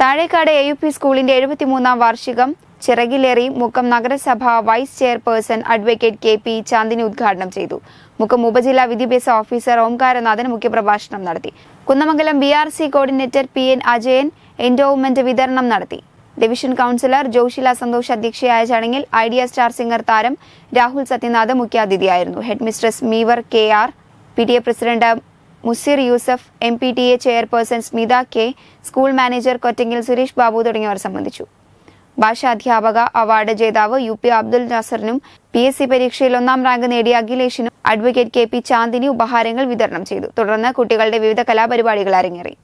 Thazhekkad A U P സ്കൂളിന്റെ എഴുപത്തിമൂന്നാം വാർഷികം ചിറകിലേറി മുക്കം നഗരസഭ vice chairperson advocate K P Chandini ഉദ്ഘാടനം ചെയ്തു മുക്കം ഉപജില്ലാ വിദ്യാഭ്യാസ ഓഫീസർ ഓംകാരനാഥൻ മുഖ്യപ്രഭാഷണം നടത്തി Kunnamangalam B R C coordinator P N Ajayan endowment വിതരണം നടത്തി ഡിവിഷൻ കൗൺസിലർ ജോഷില സന്തോഷ് അധ്യക്ഷയായ ചടങ്ങിൽ ഐഡിയ സ്റ്റാർ സിംഗർ താരം രാഹുൽ സത്യനാഥ് മുഖ്യാതിഥിയായിരുന്നു ഹെഡ്മിസ്ട്രസ് മീവർ K R P T A president Musir Yusuf M P T A chairperson Smitha K school manager കൊറ്റെങ്കിൽ സുരേഷ് ബാബു തുടങ്ങിയവർ സംബന്ധിച്ചു ഭാഷാ അധ്യാപക അവാർഡ് ജേതാവ് യു പി അബ്ദുൽ നസറിനും പി എസ് സി പരീക്ഷയിൽ ഒന്നാം റാങ്ക് നേടിയ അഖിലേഷിനും അഡ്വക്കേറ്റ് കെ പി ചാന്ദിനി ഉപഹാരങ്ങൾ വിതരണം ചെയ്തു തുടർന്ന് കുട്ടികളുടെ വിവിധ കലാപരിപാടികൾ അരങ്ങേറി